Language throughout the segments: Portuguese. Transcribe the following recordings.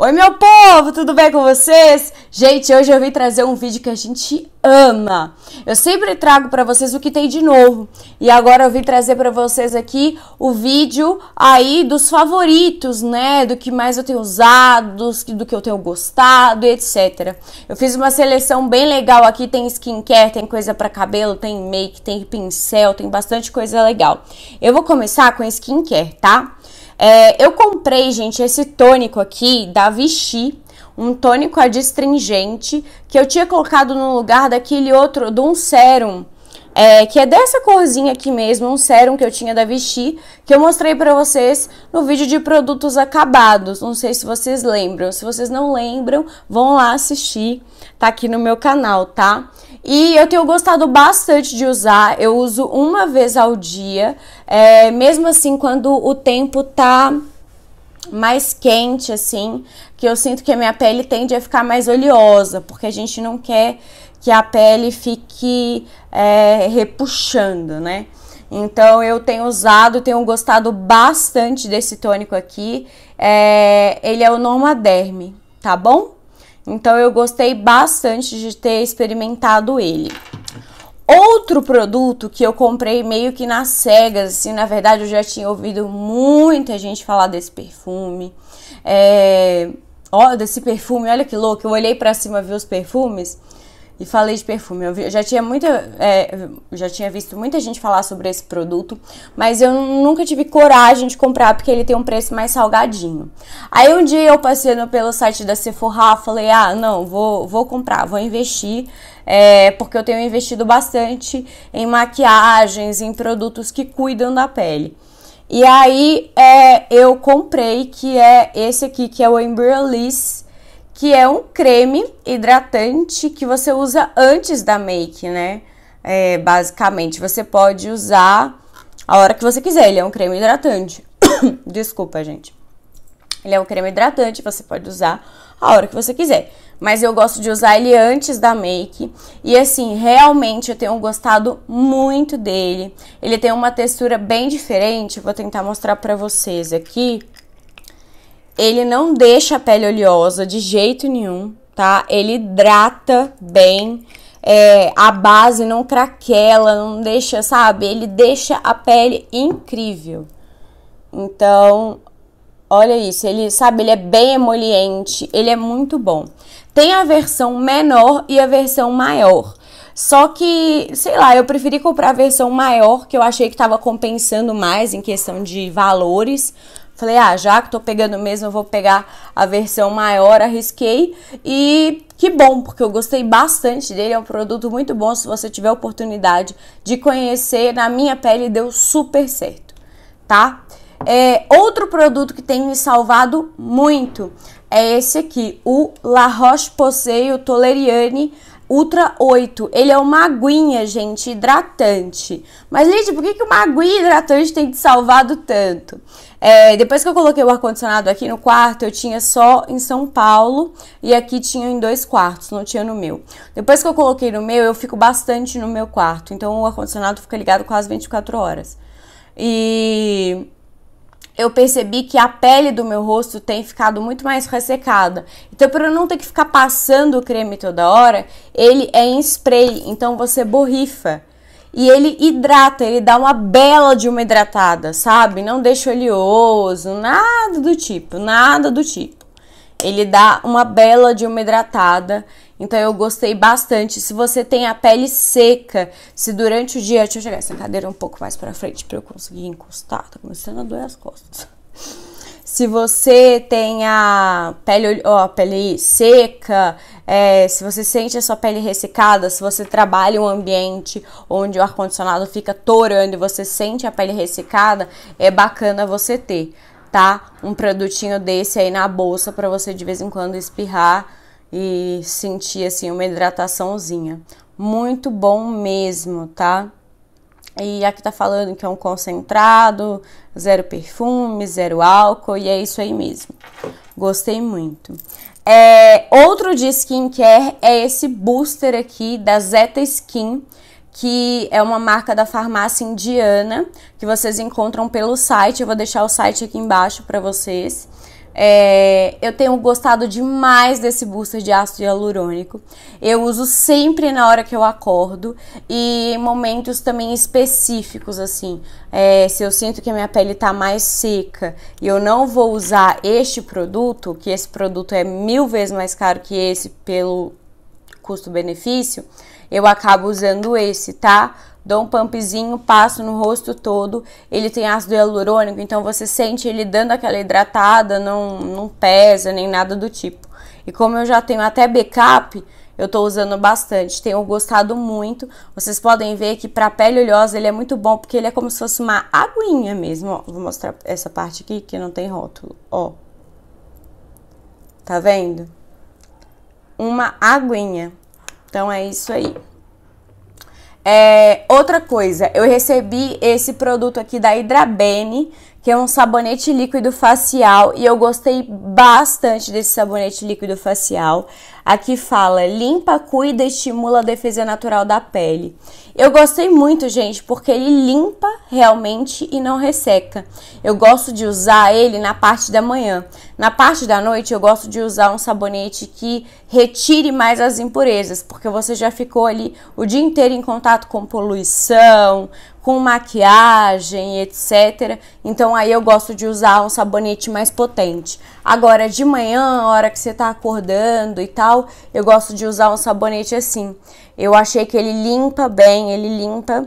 Oi, meu povo, tudo bem com vocês? Gente, hoje eu vim trazer um vídeo que a gente ama. Eu sempre trago para vocês o que tem de novo. E agora eu vim trazer para vocês aqui o vídeo aí dos favoritos, né? Do que mais eu tenho usado, do que eu tenho gostado e etc. Eu fiz uma seleção bem legal aqui, tem skincare, tem coisa para cabelo, tem make, tem pincel, tem bastante coisa legal. Eu vou começar com skincare, tá? É, eu comprei, gente, esse tônico aqui da Vichy, um tônico adstringente que eu tinha colocado no lugar daquele outro, de um sérum. É, que é dessa corzinha aqui mesmo, um sérum que eu tinha da Vichy, que eu mostrei pra vocês no vídeo de produtos acabados. Não sei se vocês lembram. Se vocês não lembram, vão lá assistir. Tá aqui no meu canal, tá? E eu tenho gostado bastante de usar, eu uso uma vez ao dia, é, mesmo assim quando o tempo tá mais quente, assim, que eu sinto que a minha pele tende a ficar mais oleosa, porque a gente não quer que a pele fique é, repuxando, né? Então eu tenho usado, tenho gostado bastante desse tônico aqui. É, ele é o Nomaderme, tá bom? Então eu gostei bastante de ter experimentado ele. Outro produto que eu comprei meio que nas cegas, assim, na verdade eu já tinha ouvido muita gente falar desse perfume. É... Ó, desse perfume, olha que louco, eu olhei para cima vi os perfumes e falei de perfume. Eu já tinha muita, é, já tinha visto muita gente falar sobre esse produto, mas eu nunca tive coragem de comprar porque ele tem um preço mais salgadinho. Aí um dia eu passei pelo site da Sephora, falei, ah, não, vou, vou comprar, vou investir, é, porque eu tenho investido bastante em maquiagens, em produtos que cuidam da pele. E aí é, eu comprei que é esse aqui, que é o Embryolisse que é um creme hidratante que você usa antes da make, né? É, basicamente, você pode usar a hora que você quiser. Ele é um creme hidratante. Desculpa, gente. Ele é um creme hidratante, você pode usar a hora que você quiser. Mas eu gosto de usar ele antes da make. E assim, realmente eu tenho gostado muito dele. Ele tem uma textura bem diferente. vou tentar mostrar pra vocês aqui. Ele não deixa a pele oleosa de jeito nenhum, tá? Ele hidrata bem. É, a base não craquela, não deixa, sabe? Ele deixa a pele incrível. Então, olha isso, ele sabe, ele é bem emoliente, ele é muito bom. Tem a versão menor e a versão maior. Só que, sei lá, eu preferi comprar a versão maior, que eu achei que estava compensando mais em questão de valores. Falei, ah, já que tô pegando mesmo, eu vou pegar a versão maior, arrisquei. E que bom, porque eu gostei bastante dele, é um produto muito bom. Se você tiver oportunidade de conhecer, na minha pele deu super certo, tá? É, outro produto que tem me salvado muito é esse aqui, o La Roche-Posay Toleriane Ultra 8, ele é uma aguinha, gente, hidratante. Mas, gente, por que, que uma aguinha hidratante tem te salvado tanto? É, depois que eu coloquei o ar-condicionado aqui no quarto, eu tinha só em São Paulo e aqui tinha em dois quartos, não tinha no meu. Depois que eu coloquei no meu, eu fico bastante no meu quarto, então o ar-condicionado fica ligado quase 24 horas. E eu percebi que a pele do meu rosto tem ficado muito mais ressecada. Então, para eu não ter que ficar passando o creme toda hora, ele é em spray, então você borrifa. E ele hidrata, ele dá uma bela de uma hidratada, sabe? Não deixa oleoso, nada do tipo, nada do tipo. Ele dá uma bela de uma hidratada então eu gostei bastante. Se você tem a pele seca, se durante o dia. Deixa eu jogar essa cadeira um pouco mais pra frente pra eu conseguir encostar. Tá começando a doer as costas. Se você tem a pele, ó, a pele seca, é, se você sente a sua pele ressecada, se você trabalha em um ambiente onde o ar-condicionado fica torando e você sente a pele ressecada, é bacana você ter, tá? Um produtinho desse aí na bolsa para você de vez em quando espirrar e sentir assim uma hidrataçãozinha. Muito bom mesmo, tá? E aqui tá falando que é um concentrado, zero perfume, zero álcool, e é isso aí mesmo. Gostei muito. É, outro de skincare é esse booster aqui da Zeta Skin, que é uma marca da farmácia indiana, que vocês encontram pelo site. Eu vou deixar o site aqui embaixo para vocês. É, eu tenho gostado demais desse booster de ácido hialurônico. Eu uso sempre na hora que eu acordo e em momentos também específicos, assim. É, se eu sinto que a minha pele está mais seca e eu não vou usar este produto, que esse produto é mil vezes mais caro que esse pelo custo-benefício, eu acabo usando esse, tá? dou um pumpzinho, passo no rosto todo. Ele tem ácido hialurônico, então você sente ele dando aquela hidratada, não, não pesa nem nada do tipo. E como eu já tenho até backup, eu tô usando bastante, tenho gostado muito. Vocês podem ver que para pele oleosa ele é muito bom, porque ele é como se fosse uma aguinha mesmo, ó, Vou mostrar essa parte aqui que não tem rótulo, ó. Tá vendo? Uma aguinha. Então é isso aí. É, outra coisa, eu recebi esse produto aqui da Hidrabene, que é um sabonete líquido facial e eu gostei bastante desse sabonete líquido facial. Aqui fala: limpa, cuida, estimula a defesa natural da pele. Eu gostei muito, gente, porque ele limpa realmente e não resseca. Eu gosto de usar ele na parte da manhã. Na parte da noite, eu gosto de usar um sabonete que retire mais as impurezas, porque você já ficou ali o dia inteiro em contato com poluição, com maquiagem, etc. Então aí eu gosto de usar um sabonete mais potente. Agora de manhã, hora que você tá acordando e tal, eu gosto de usar um sabonete assim. Eu achei que ele limpa bem, ele limpa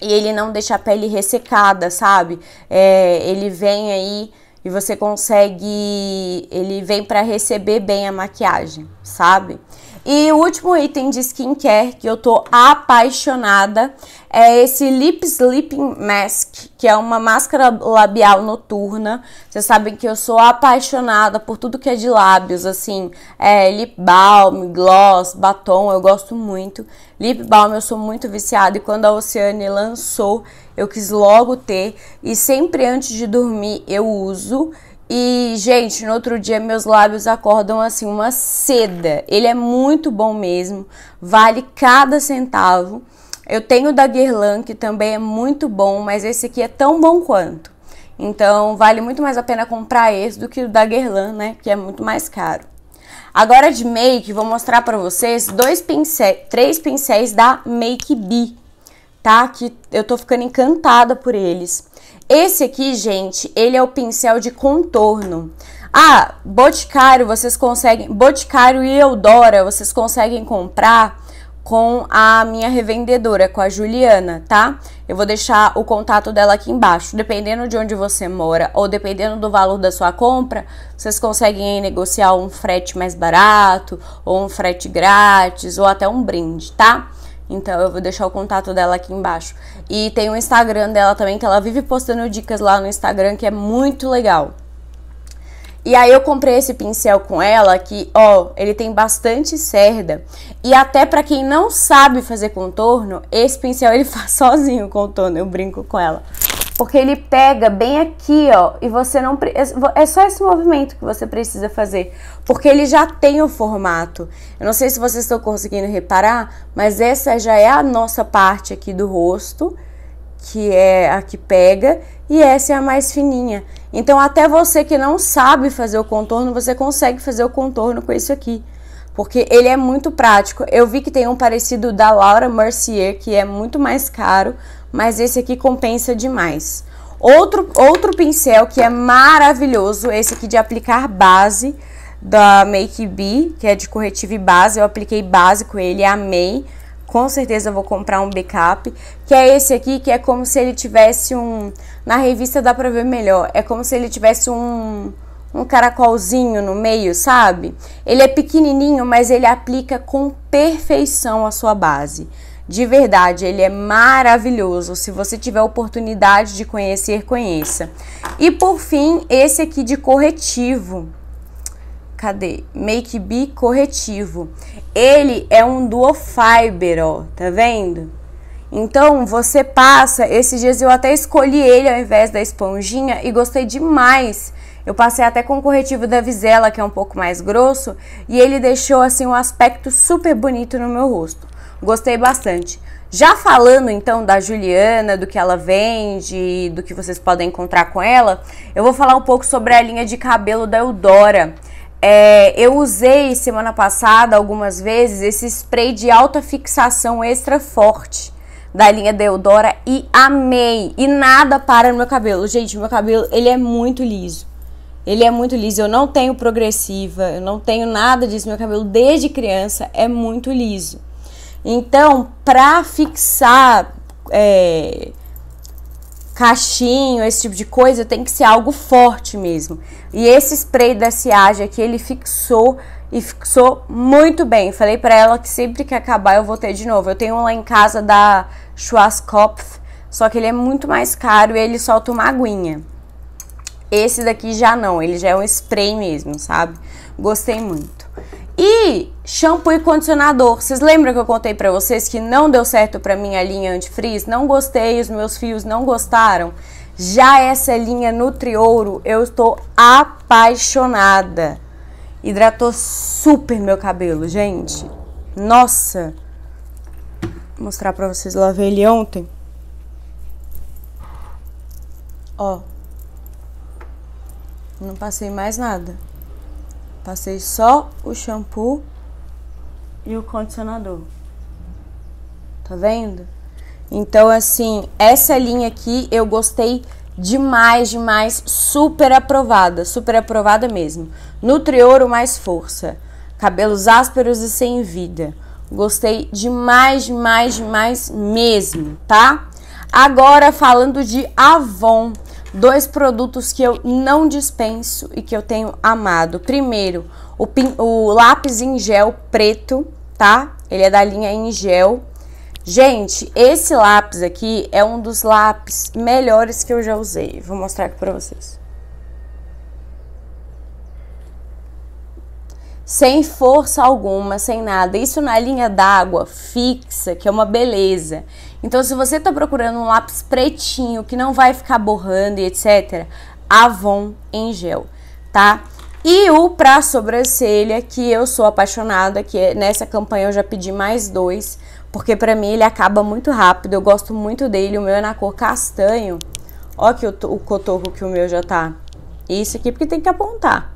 e ele não deixa a pele ressecada, sabe? É, ele vem aí e você consegue, ele vem para receber bem a maquiagem, sabe? E o último item de skincare que eu tô apaixonada é esse Lip Sleeping Mask, que é uma máscara labial noturna. Vocês sabem que eu sou apaixonada por tudo que é de lábios, assim, é, lip balm, gloss, batom, eu gosto muito. Lip balm eu sou muito viciada e quando a Oceane lançou, eu quis logo ter e sempre antes de dormir eu uso. E, gente, no outro dia meus lábios acordam assim, uma seda. Ele é muito bom mesmo, vale cada centavo. Eu tenho da Guerlain, que também é muito bom, mas esse aqui é tão bom quanto. Então, vale muito mais a pena comprar esse do que o da Guerlain, né? Que é muito mais caro. Agora de make, vou mostrar pra vocês dois pincéis, três pincéis da Make Bee, tá? Que eu tô ficando encantada por eles. Esse aqui, gente, ele é o pincel de contorno. Ah, Boticário, vocês conseguem. Boticário e Eudora, vocês conseguem comprar com a minha revendedora, com a Juliana, tá? Eu vou deixar o contato dela aqui embaixo. Dependendo de onde você mora ou dependendo do valor da sua compra, vocês conseguem negociar um frete mais barato, ou um frete grátis, ou até um brinde, tá? Então eu vou deixar o contato dela aqui embaixo. E tem o Instagram dela também, que ela vive postando dicas lá no Instagram, que é muito legal. E aí eu comprei esse pincel com ela, que, ó, ele tem bastante cerda. E até para quem não sabe fazer contorno, esse pincel ele faz sozinho o contorno, eu brinco com ela. Porque ele pega bem aqui, ó, e você não é, é só esse movimento que você precisa fazer, porque ele já tem o formato. Eu não sei se vocês estão conseguindo reparar, mas essa já é a nossa parte aqui do rosto, que é a que pega, e essa é a mais fininha. Então, até você que não sabe fazer o contorno, você consegue fazer o contorno com isso aqui. Porque ele é muito prático. Eu vi que tem um parecido da Laura Mercier, que é muito mais caro, mas esse aqui compensa demais. Outro, outro pincel que é maravilhoso, esse aqui de aplicar base da Make B, que é de corretivo e base. Eu apliquei base com ele, amei. Com certeza vou comprar um backup, que é esse aqui, que é como se ele tivesse um... Na revista dá pra ver melhor. É como se ele tivesse um, um caracolzinho no meio, sabe? Ele é pequenininho, mas ele aplica com perfeição a sua base. De verdade, ele é maravilhoso. Se você tiver oportunidade de conhecer, conheça. E por fim, esse aqui de corretivo. Cadê? Make B corretivo. Ele é um duo fiber, ó, tá vendo? Então, você passa, esses dias eu até escolhi ele ao invés da esponjinha e gostei demais. Eu passei até com o corretivo da Visela, que é um pouco mais grosso, e ele deixou assim um aspecto super bonito no meu rosto. Gostei bastante. Já falando então da Juliana, do que ela vende, do que vocês podem encontrar com ela, eu vou falar um pouco sobre a linha de cabelo da Eudora. É, eu usei semana passada algumas vezes esse spray de alta fixação extra forte da linha Deodora e amei. E nada para no meu cabelo. Gente, meu cabelo, ele é muito liso. Ele é muito liso. Eu não tenho progressiva, eu não tenho nada disso. Meu cabelo desde criança é muito liso. Então, para fixar é, cachinho, esse tipo de coisa, tem que ser algo forte mesmo. E esse spray da Siage aqui, ele fixou e fixou muito bem. Falei para ela que sempre que acabar eu vou ter de novo. Eu tenho um lá em casa da Schwarzkopf, só que ele é muito mais caro e ele solta uma aguinha. Esse daqui já não, ele já é um spray mesmo, sabe? Gostei muito. E shampoo e condicionador. Vocês lembram que eu contei para vocês que não deu certo para mim a linha antifrizz? Não gostei, os meus fios não gostaram. Já essa linha Nutriouro, eu estou apaixonada. Hidratou super meu cabelo, gente. Nossa. Vou mostrar para vocês, lavei ele ontem. Ó. Não passei mais nada. Passei só o shampoo e o condicionador. Tá vendo? Então, assim, essa linha aqui eu gostei demais, demais. Super aprovada, super aprovada mesmo. Nutriouro mais força. Cabelos ásperos e sem vida. Gostei demais, demais, demais mesmo, tá? Agora, falando de Avon dois produtos que eu não dispenso e que eu tenho amado. Primeiro, o, pin, o lápis em gel preto, tá? Ele é da linha em gel. Gente, esse lápis aqui é um dos lápis melhores que eu já usei. Vou mostrar aqui pra vocês. sem força alguma, sem nada. Isso na linha d'água fixa, que é uma beleza. Então, se você está procurando um lápis pretinho que não vai ficar borrando e etc, Avon em gel, tá? E o pra sobrancelha, que eu sou apaixonada, que é, nessa campanha eu já pedi mais dois, porque pra mim ele acaba muito rápido, eu gosto muito dele, o meu é na cor castanho. Ó que o, o cotoco que o meu já tá. Isso aqui porque tem que apontar.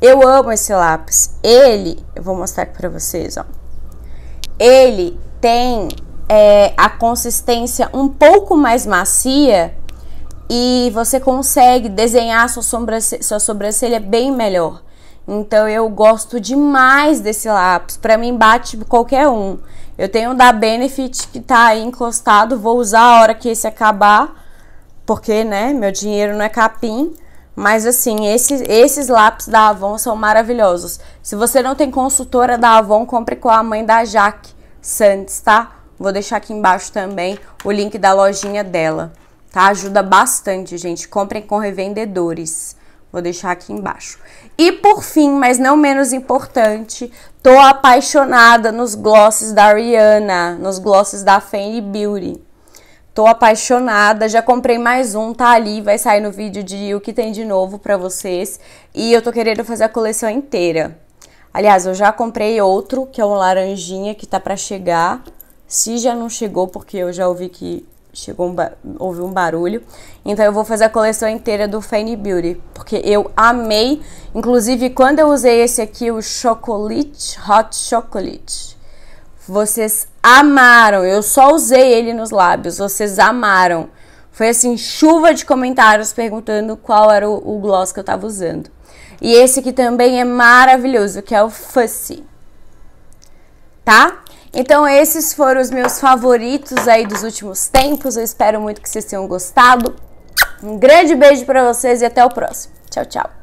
Eu amo esse lápis. Ele, eu vou mostrar aqui pra vocês, ó. Ele tem é, a consistência um pouco mais macia e você consegue desenhar sua, sobrancelha, sua sobrancelha bem melhor. Então eu gosto demais desse lápis. Pra mim bate qualquer um. Eu tenho o da Benefit que tá aí encostado. Vou usar a hora que esse acabar. Porque, né, meu dinheiro não é capim. Mas assim, esses, esses lápis da Avon são maravilhosos. Se você não tem consultora da Avon, compre com a mãe da Jaque Santos, tá? Vou deixar aqui embaixo também o link da lojinha dela, tá? Ajuda bastante, gente. Comprem com revendedores. Vou deixar aqui embaixo. E por fim, mas não menos importante, tô apaixonada nos glosses da Rihanna, nos glosses da Fenty Beauty. Tô apaixonada, já comprei mais um, tá ali, vai sair no vídeo de o que tem de novo para vocês. E eu tô querendo fazer a coleção inteira. Aliás, eu já comprei outro, que é um laranjinha, que tá para chegar. Se já não chegou, porque eu já ouvi que chegou um houve um barulho. Então eu vou fazer a coleção inteira do Fane Beauty, porque eu amei. Inclusive, quando eu usei esse aqui, o Chocolate, Hot Chocolate, vocês amaram. Eu só usei ele nos lábios, vocês amaram. Foi assim, chuva de comentários perguntando qual era o, o gloss que eu tava usando. E esse aqui também é maravilhoso, que é o Fussy. Tá? Então esses foram os meus favoritos aí dos últimos tempos. Eu espero muito que vocês tenham gostado. Um grande beijo para vocês e até o próximo. Tchau, tchau.